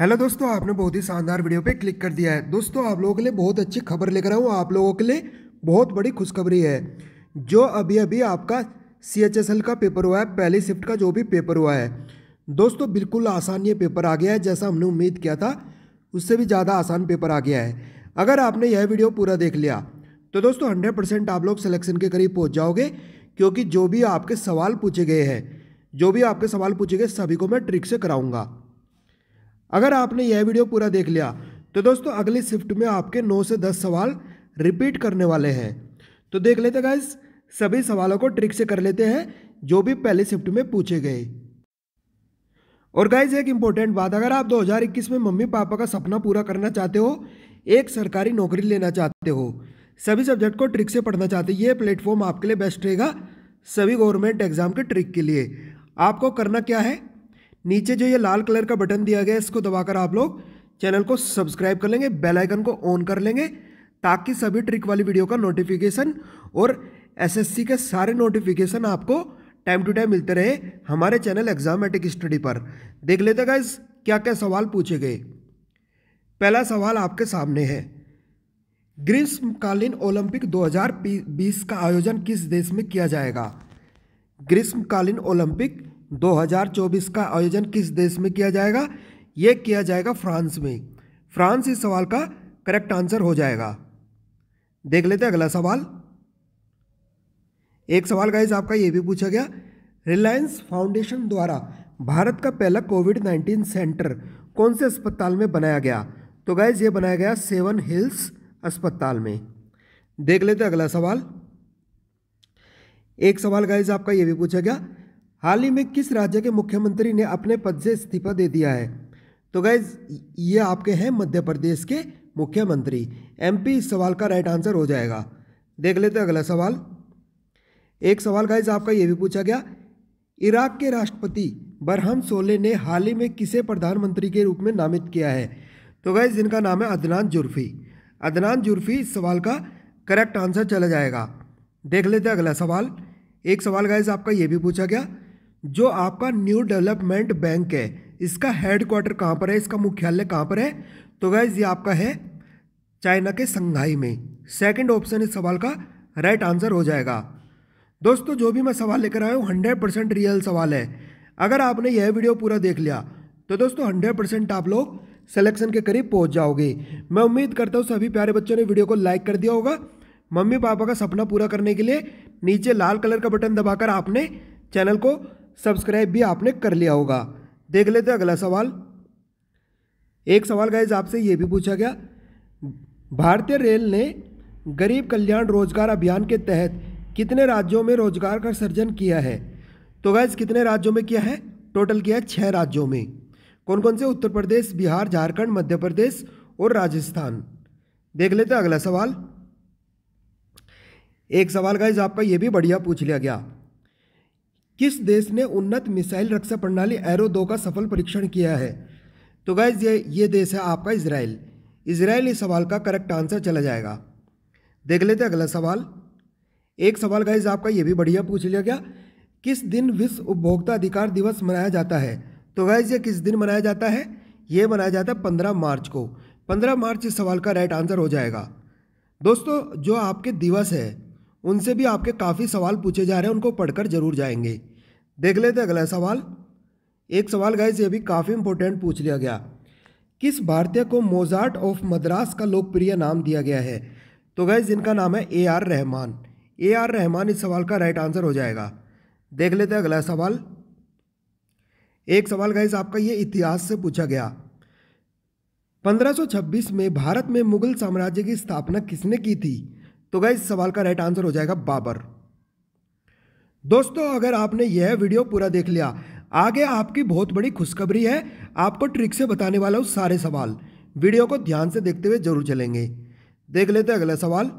hello दोस्तों आपने बहुत ही शानदार वीडियो पे क्लिक कर दिया है दोस्तों आप लोगों के लिए बहुत अच्छी खबर लेकर आऊँ आप लोगों के लिए बहुत बड़ी खुशखबरी है जो अभी अभी आपका सी एच एस एल का पेपर हुआ है पहली शिफ्ट का जो भी पेपर हुआ है दोस्तों बिल्कुल आसान ये पेपर आ गया है जैसा हमने उम्मीद किया था उससे भी ज़्यादा आसान पेपर आ गया है अगर आपने यह वीडियो पूरा देख लिया तो दोस्तों हंड्रेड परसेंट आप लोग सिलेक्शन के करीब पहुँच जाओगे क्योंकि जो भी आपके सवाल पूछे गए हैं जो भी आपके सवाल पूछे गए सभी को मैं ट्रिक से कराऊँगा अगर आपने यह वीडियो पूरा देख लिया तो दोस्तों अगली शिफ्ट में आपके 9 से 10 सवाल रिपीट करने वाले हैं तो देख लेते गाइज सभी सवालों को ट्रिक से कर लेते हैं जो भी पहले शिफ्ट में पूछे गए और गाइज एक इम्पोर्टेंट बात अगर आप 2021 में मम्मी पापा का सपना पूरा करना चाहते हो एक सरकारी नौकरी लेना चाहते हो सभी सब्जेक्ट को ट्रिक से पढ़ना चाहते हो ये प्लेटफॉर्म आपके लिए बेस्ट रहेगा सभी गवर्नमेंट एग्जाम के ट्रिक के लिए आपको करना क्या है नीचे जो ये लाल कलर का बटन दिया गया है इसको दबाकर आप लोग चैनल को सब्सक्राइब कर लेंगे बेल आइकन को ऑन कर लेंगे ताकि सभी ट्रिक वाली वीडियो का नोटिफिकेशन और एसएससी के सारे नोटिफिकेशन आपको टाइम टू टाइम मिलते रहे हमारे चैनल एग्जामेटिक स्टडी पर देख लेते गाइज क्या क्या सवाल पूछे गए पहला सवाल आपके सामने है ग्रीष्मकालीन ओलंपिक 2020 का आयोजन किस देश में किया जाएगा ग्रीष्मकालीन ओलंपिक 2024 का आयोजन किस देश में किया जाएगा ये किया जाएगा फ्रांस में फ्रांस इस सवाल का करेक्ट आंसर हो जाएगा देख लेते हैं अगला सवाल एक सवाल गाइज आपका ये भी पूछा गया रिलायंस फाउंडेशन द्वारा भारत का पहला कोविड नाइन्टीन सेंटर कौन से अस्पताल में बनाया गया तो गाइज ये बनाया गया सेवन हिल्स अस्पताल में देख लेते अगला सवाल एक सवाल गाइज आपका ये भी पूछा गया हाल ही में किस राज्य के मुख्यमंत्री ने अपने पद से इस्तीफा दे दिया है तो गैज ये आपके हैं मध्य प्रदेश के मुख्यमंत्री एमपी इस सवाल का राइट आंसर हो जाएगा देख लेते अगला सवाल एक सवाल गाइज आपका ये भी पूछा गया इराक के राष्ट्रपति बरहम सोले ने हाल ही में किसे प्रधानमंत्री के रूप में नामित किया है तो गाइज जिनका नाम है अदनान जुर्फी अदनान जुर्फी इस सवाल का करेक्ट आंसर चला जाएगा देख लेते अगला सवाल एक सवाल गाइज आपका ये भी पूछा गया जो आपका न्यू डेवलपमेंट बैंक है इसका हेड क्वार्टर कहाँ पर है इसका मुख्यालय कहाँ पर है तो गैज़ ये आपका है चाइना के संघाई में सेकंड ऑप्शन इस सवाल का राइट आंसर हो जाएगा दोस्तों जो भी मैं सवाल लेकर आया हूँ हंड्रेड परसेंट रियल सवाल है अगर आपने यह वीडियो पूरा देख लिया तो दोस्तों हंड्रेड परसेंट आप लोग सिलेक्शन के करीब पहुँच जाओगे मैं उम्मीद करता हूँ सभी प्यारे बच्चों ने वीडियो को लाइक कर दिया होगा मम्मी पापा का सपना पूरा करने के लिए नीचे लाल कलर का बटन दबाकर आपने चैनल को सब्सक्राइब भी आपने कर लिया होगा देख लेते अगला सवाल एक सवाल गाइज आपसे ये भी पूछा गया भारतीय रेल ने गरीब कल्याण रोजगार अभियान के तहत कितने राज्यों में रोजगार का सृजन किया है तो गैज कितने राज्यों में किया है टोटल किया है छः राज्यों में कौन कौन से उत्तर प्रदेश बिहार झारखंड मध्य प्रदेश और राजस्थान देख लेते हैं अगला सवाल एक सवाल गाइज आपका ये भी बढ़िया पूछ लिया गया किस देश ने उन्नत मिसाइल रक्षा प्रणाली एरो दो का सफल परीक्षण किया है तो गैज ये ये देश है आपका इसराइल इसराइल इस सवाल का करेक्ट आंसर चला जाएगा देख लेते अगला सवाल एक सवाल गाइज आपका ये भी बढ़िया पूछ लिया गया किस दिन विश्व उपभोक्ता अधिकार दिवस मनाया जाता है तो गैज ये किस दिन मनाया जाता है ये मनाया जाता है पंद्रह मार्च को पंद्रह मार्च इस सवाल का राइट आंसर हो जाएगा दोस्तों जो आपके दिवस है उनसे भी आपके काफ़ी सवाल पूछे जा रहे हैं उनको पढ़कर जरूर जाएंगे देख लेते अगला सवाल एक सवाल गए ये भी काफ़ी इंपॉर्टेंट पूछ लिया गया किस भारतीय को मोजार्ट ऑफ मद्रास का लोकप्रिय नाम दिया गया है तो गए जिनका नाम है A R Rahman A R Rahman इस सवाल का राइट आंसर हो जाएगा देख लेते हैं अगला सवाल एक सवाल गए आपका ये इतिहास से पूछा गया 1526 में भारत में मुगल साम्राज्य की स्थापना किसने की थी तो गई सवाल का राइट आंसर हो जाएगा बाबर दोस्तों अगर आपने यह वीडियो पूरा देख लिया आगे आपकी बहुत बड़ी खुशखबरी है आपको ट्रिक से बताने वाला हूँ सारे सवाल वीडियो को ध्यान से देखते हुए जरूर चलेंगे देख लेते हैं अगला सवाल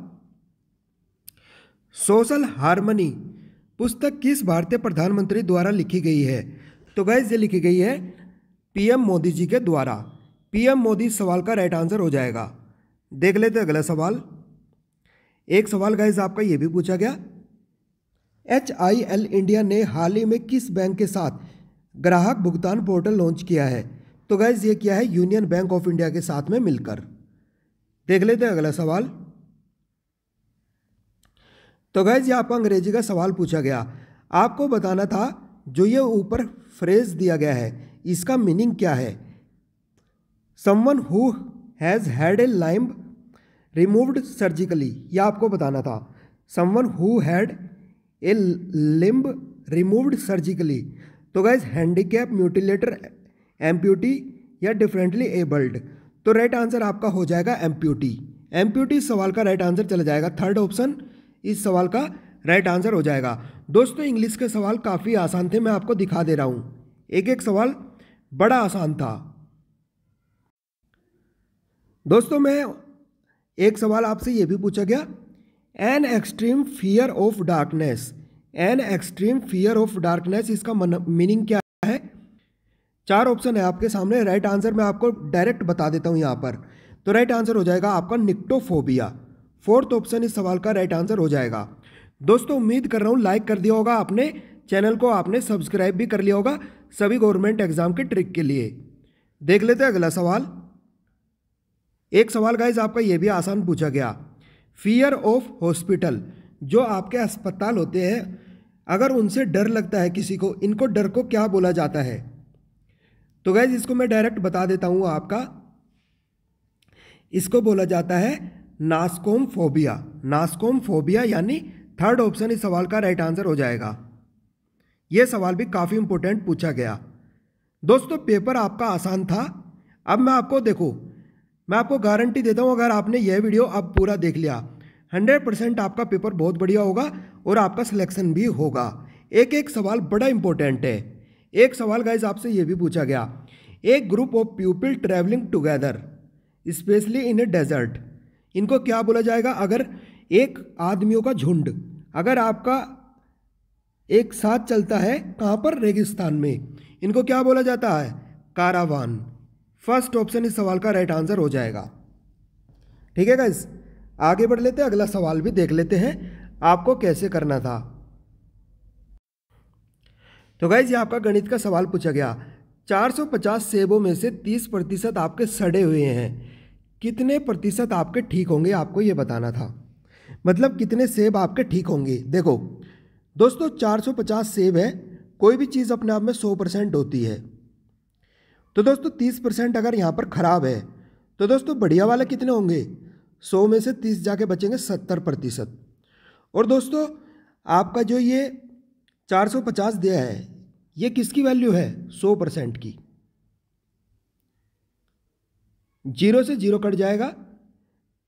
सोशल हारमनी पुस्तक किस भारतीय प्रधानमंत्री द्वारा लिखी गई है तो गैस ये लिखी गई है पीएम मोदी जी के द्वारा पीएम मोदी सवाल का राइट आंसर हो जाएगा देख लेते अगला सवाल एक सवाल गाइज आपका यह भी पूछा गया एच आई एल इंडिया ने हाल ही में किस बैंक के साथ ग्राहक भुगतान पोर्टल लॉन्च किया है तो गाइज ये किया है यूनियन बैंक ऑफ इंडिया के साथ में मिलकर देख लेते हैं अगला सवाल तो गाइज ये आपका अंग्रेजी का सवाल पूछा गया आपको बताना था जो ये ऊपर फ्रेज दिया गया है इसका मीनिंग क्या है someone who has had a limb removed surgically यह आपको बताना था someone who had a limb removed surgically तो गाइज हैंडीकैप म्यूटिलेटर एम्प्यूटी या डिफरेंटली एबल्ड तो राइट आंसर आपका हो जाएगा एम्प्यूटी एम्प्यूटी सवाल का राइट आंसर चला जाएगा थर्ड ऑप्शन इस सवाल का राइट आंसर हो जाएगा दोस्तों इंग्लिश के सवाल काफ़ी आसान थे मैं आपको दिखा दे रहा हूँ एक एक सवाल बड़ा आसान था दोस्तों मैं एक सवाल आपसे ये भी पूछा गया an extreme fear of darkness an extreme fear of darkness इसका मीनिंग क्या है चार ऑप्शन है आपके सामने राइट right आंसर मैं आपको डायरेक्ट बता देता हूँ यहाँ पर तो राइट right आंसर हो जाएगा आपका निक्टोफोबिया फोर्थ ऑप्शन इस सवाल का राइट right आंसर हो जाएगा दोस्तों उम्मीद कर रहा हूँ लाइक कर दिया होगा आपने चैनल को आपने सब्सक्राइब भी कर लिया होगा सभी गवर्नमेंट एग्जाम के ट्रिक के लिए देख लेते हैं अगला सवाल एक सवाल गाइज आपका ये भी आसान पूछा गया फियर ऑफ हॉस्पिटल जो आपके अस्पताल होते हैं अगर उनसे डर लगता है किसी को इनको डर को क्या बोला जाता है तो गैज इसको मैं डायरेक्ट बता देता हूँ आपका इसको बोला जाता है नास्कोम फोबिया नास्कोम फोबिया यानी थर्ड ऑप्शन इस सवाल का राइट आंसर हो जाएगा यह सवाल भी काफ़ी इंपॉर्टेंट पूछा गया दोस्तों पेपर आपका आसान था अब मैं आपको देखो मैं आपको गारंटी देता हूँ अगर आपने यह वीडियो अब पूरा देख लिया हंड्रेड परसेंट आपका पेपर बहुत बढ़िया होगा और आपका सिलेक्शन भी होगा एक एक सवाल बड़ा इंपॉर्टेंट है एक सवाल गाइज आपसे ये भी पूछा गया एक group of people travelling together specially in a desert इनको क्या बोला जाएगा अगर एक आदमियों का झुंड अगर आपका एक साथ चलता है कहाँ पर रेगिस्तान में इनको क्या बोला जाता है कारावान फर्स्ट ऑप्शन इस सवाल का राइट आंसर हो जाएगा ठीक है गाइस आगे बढ़ लेते हैं अगला सवाल भी देख लेते हैं आपको कैसे करना था तो गाइज ये आपका गणित का सवाल पूछा गया 450 सेबों में से 30 प्रतिशत आपके सड़े हुए हैं कितने प्रतिशत आपके ठीक होंगे आपको ये बताना था मतलब कितने सेब आपके ठीक होंगे देखो दोस्तों 450 सेब है कोई भी चीज़ अपने आप में 100 परसेंट होती है तो दोस्तों तीस परसेंट अगर यहाँ पर ख़राब है तो दोस्तों बढ़िया वाले कितने होंगे सौ में से तीस जाके बचेंगे सत्तर प्रतिशत और दोस्तों आपका जो ये चार सौ पचास दिया है ये किसकी वैल्यू है सौ परसेंट की जीरो से जीरो कट जाएगा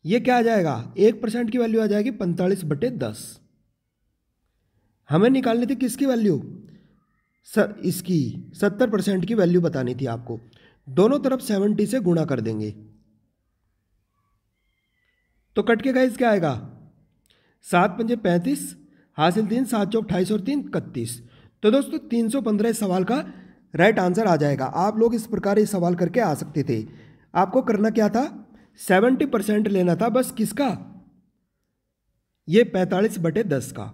ये क्या आ जाएगा एक परसेंट की वैल्यू आ जाएगी पैंतालीस बटे दस हमें निकालनी थी किसकी वैल्यू सर इसकी सत्तर परसेंट की वैल्यू बतानी थी आपको दोनों तरफ सेवेंटी से गुणा कर देंगे तो कट के गाइज क्या आएगा सात पंजे पैंतीस हासिल तीन सात चौक अट्ठाईस और तीन इकतीस तो दोस्तों तीन सौ पंद्रह इस सवाल का राइट आंसर आ जाएगा आप लोग इस प्रकार ये सवाल करके आ सकते थे आपको करना क्या था सेवेंटी परसेंट लेना था बस किसका ये पैंतालीस बटे दस का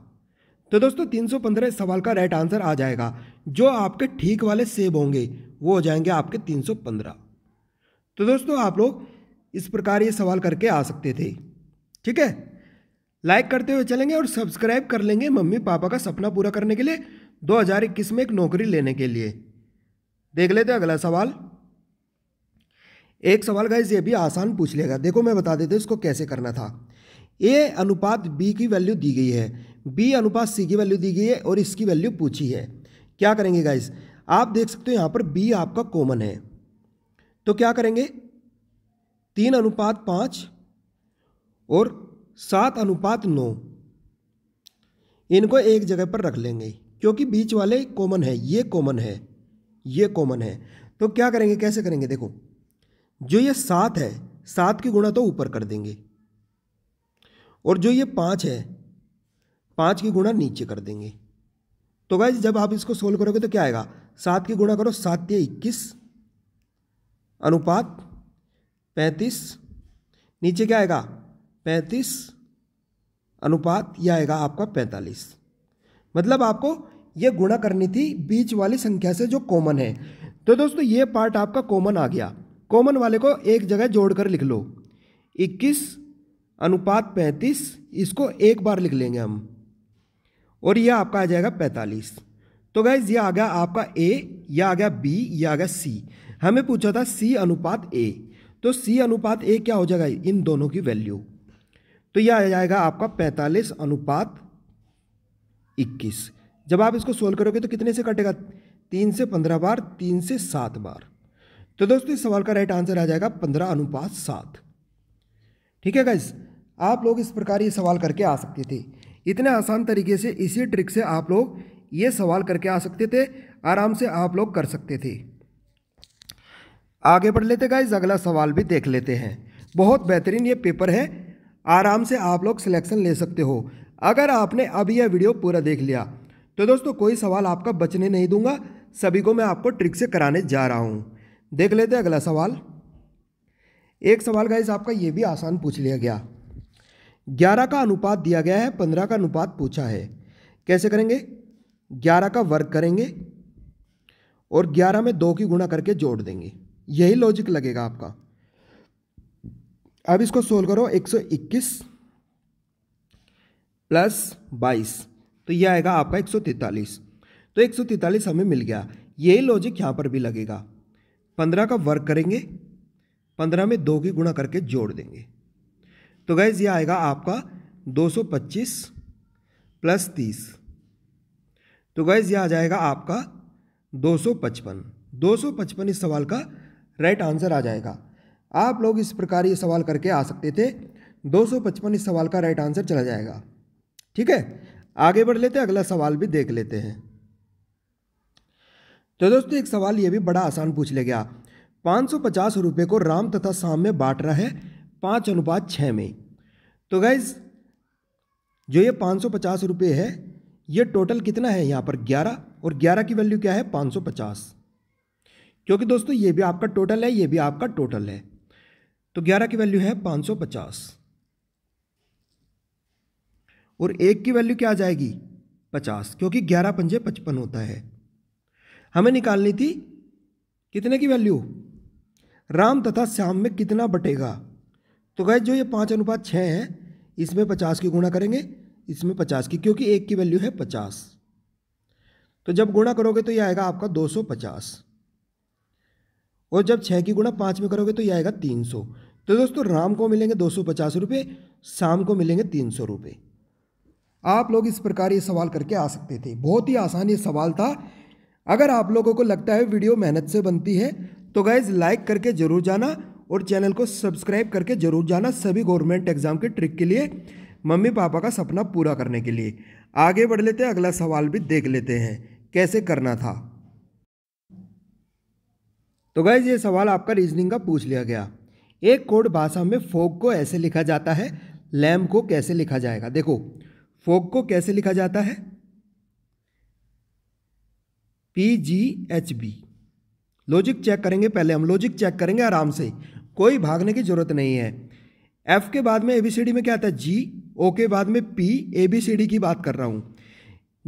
तो दोस्तों 315 सवाल का राइट आंसर आ जाएगा जो आपके ठीक वाले सेब होंगे वो हो जाएंगे आपके 315 तो दोस्तों आप लोग इस प्रकार ये सवाल करके आ सकते थे ठीक है लाइक करते हुए चलेंगे और सब्सक्राइब कर लेंगे मम्मी पापा का सपना पूरा करने के लिए 2021 में एक नौकरी लेने के लिए देख लेते अगला सवाल एक सवाल का ये भी आसान पूछ लेगा देखो मैं बता देते इसको कैसे करना था ए अनुपात बी की वैल्यू दी गई है बी अनुपात सी की वैल्यू दी गई है और इसकी वैल्यू पूछी है क्या करेंगे गाइस आप देख सकते हो यहाँ पर बी आपका कॉमन है तो क्या करेंगे तीन अनुपात पाँच और सात अनुपात नौ इनको एक जगह पर रख लेंगे क्योंकि बीच वाले कॉमन है ये कॉमन है ये कॉमन है तो क्या करेंगे कैसे करेंगे देखो जो ये सात है सात की गुणा तो ऊपर कर देंगे और जो ये पाँच है पाँच की गुणा नीचे कर देंगे तो भाई जब आप इसको सोल्व करोगे तो क्या आएगा सात की गुणा करो सात या इक्कीस अनुपात पैंतीस नीचे क्या आएगा पैंतीस अनुपात यह आएगा आपका पैंतालीस मतलब आपको यह गुणा करनी थी बीच वाली संख्या से जो कॉमन है तो दोस्तों ये पार्ट आपका कॉमन आ गया कॉमन वाले को एक जगह जोड़कर लिख लो इक्कीस अनुपात पैंतीस इसको एक बार लिख लेंगे हम और ये आपका आ जाएगा पैंतालीस तो गाइज ये आ गया आपका ए या आ गया बी या आ गया सी हमें पूछा था सी अनुपात ए तो सी अनुपात ए क्या हो जाएगा इन दोनों की वैल्यू तो यह आ जाएगा आपका पैंतालीस अनुपात इक्कीस जब आप इसको सोल्व करोगे तो कितने से कटेगा तीन से पंद्रह बार तीन से सात बार तो दोस्तों इस सवाल का राइट आंसर आ जाएगा पंद्रह अनुपात सात ठीक है गाइज आप लोग इस प्रकार ये सवाल करके आ सकते थे इतने आसान तरीके से इसी ट्रिक से आप लोग ये सवाल करके आ सकते थे आराम से आप लोग कर सकते थे आगे बढ़ लेते गाइज अगला सवाल भी देख लेते हैं बहुत बेहतरीन ये पेपर है आराम से आप लोग सिलेक्शन ले सकते हो अगर आपने अभी यह वीडियो पूरा देख लिया तो दोस्तों कोई सवाल आपका बचने नहीं दूंगा सभी को मैं आपको ट्रिक से कराने जा रहा हूँ देख लेते अगला सवाल एक सवाल गाइज आपका ये भी आसान पूछ लिया गया ग्यारह का अनुपात दिया गया है पंद्रह का अनुपात पूछा है कैसे करेंगे ग्यारह का वर्ग करेंगे और ग्यारह में दो की गुणा करके जोड़ देंगे यही लॉजिक लगेगा आपका अब इसको सोल्व करो 121 प्लस 22 तो यह आएगा आपका 143 तो 143 हमें मिल गया यही लॉजिक यहाँ पर भी लगेगा 15 का वर्क करेंगे 15 में दो की गुणा करके जोड़ देंगे तो गैज़ ये आएगा आपका 225 प्लस 30 तो गैज़ ये आ जाएगा आपका 255 255 इस सवाल का राइट आंसर आ जाएगा आप लोग इस प्रकार ये सवाल करके आ सकते थे 255 इस सवाल का राइट आंसर चला जाएगा ठीक है आगे बढ़ लेते हैं अगला सवाल भी देख लेते हैं तो दोस्तों एक सवाल ये भी बड़ा आसान पूछ ले गया पाँच सौ पचास रुपये को राम तथा शाम में बांट रहा है पाँच अनुपात छः में तो गैज़ जो ये पाँच सौ पचास रुपये है ये टोटल कितना है यहाँ पर ग्यारह और ग्यारह की वैल्यू क्या है पाँच सौ पचास क्योंकि दोस्तों ये भी आपका टोटल है ये भी आपका टोटल है तो ग्यारह की वैल्यू है पाँच सौ पचास और एक की वैल्यू क्या आ जाएगी पचास क्योंकि ग्यारह पंजे पचपन होता है हमें निकालनी थी कितने की वैल्यू राम तथा श्याम में कितना बटेगा तो गए जो ये पाँच अनुपात छः है इसमें पचास की गुणा करेंगे इसमें पचास की क्योंकि एक की वैल्यू है पचास तो जब गुणा करोगे तो ये आएगा आपका दो सौ पचास और जब छः की गुणा पाँच में करोगे तो ये आएगा तीन सौ तो दोस्तों राम को मिलेंगे दो सौ पचास रुपये शाम को मिलेंगे तीन सौ रुपये आप लोग इस प्रकार ये सवाल करके आ सकते थे बहुत ही आसान ये सवाल था अगर आप लोगों को लगता है वीडियो मेहनत से बनती है तो गैज़ लाइक करके ज़रूर जाना और चैनल को सब्सक्राइब करके जरूर जाना सभी गवर्नमेंट एग्जाम के ट्रिक के लिए मम्मी पापा का सपना पूरा करने के लिए आगे बढ़ लेते हैं अगला सवाल भी देख लेते हैं कैसे करना था तो गैज ये सवाल आपका रीजनिंग का पूछ लिया गया एक कोड भाषा में फोक को ऐसे लिखा जाता है लैम्प को कैसे लिखा जाएगा देखो फोक को कैसे लिखा जाता है P G H B logic check करेंगे पहले हम लॉजिक चेक करेंगे आराम से कोई भागने की ज़रूरत नहीं है एफ़ के बाद में ए बी सी डी में क्या आता है जी ओ के बाद में P A B C D की बात कर रहा हूँ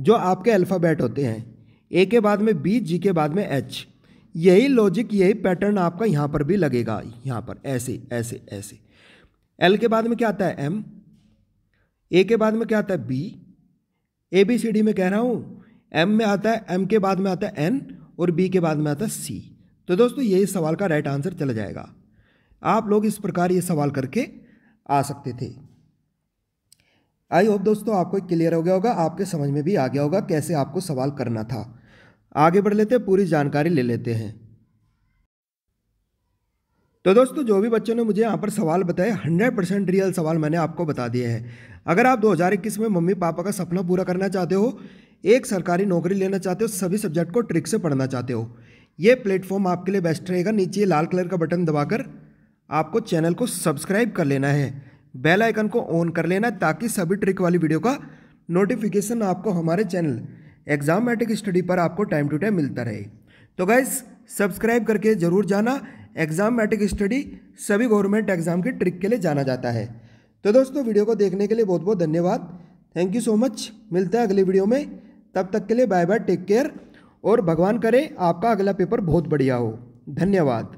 जो आपके अल्फ़ाबेट होते हैं ए के बाद में बी जी के बाद में एच यही लॉजिक यही पैटर्न आपका यहाँ पर भी लगेगा यहाँ पर ऐसे ऐसे ऐसे एल के बाद में क्या आता है एम ए के बाद में क्या आता है B A B C D में कह रहा हूँ एम में आता है एम के बाद में आता है एन और बी के बाद में आता है सी तो दोस्तों यही सवाल का राइट आंसर चला जाएगा आप लोग इस प्रकार ये सवाल करके आ सकते थे आई होप दोस्तों आपको क्लियर हो गया होगा आपके समझ में भी आ गया होगा कैसे आपको सवाल करना था आगे बढ़ लेते हैं पूरी जानकारी ले लेते हैं तो दोस्तों जो भी बच्चों ने मुझे यहाँ पर सवाल बताए 100 परसेंट रियल सवाल मैंने आपको बता दिए हैं अगर आप 2021 में मम्मी पापा का सपना पूरा करना चाहते हो एक सरकारी नौकरी लेना चाहते हो सभी सब्जेक्ट को ट्रिक से पढ़ना चाहते हो ये प्लेटफॉर्म आपके लिए बेस्ट रहेगा नीचे लाल कलर का बटन दबाकर आपको चैनल को सब्सक्राइब कर लेना है बेल आइकन को ऑन कर लेना ताकि सभी ट्रिक वाली वीडियो का नोटिफिकेशन आपको हमारे चैनल एग्जामेटिक स्टडी पर आपको टाइम टू टाइम मिलता रहे तो गाइज सब्सक्राइब करके ज़रूर जाना एग्जामेटिक स्टडी सभी गवर्नमेंट एग्जाम के ट्रिक के लिए जाना जाता है तो दोस्तों वीडियो को देखने के लिए बहुत बहुत धन्यवाद थैंक यू सो मच मिलता है अगली वीडियो में तब तक के लिए बाय बाय टेक केयर और भगवान करे आपका अगला पेपर बहुत बढ़िया हो धन्यवाद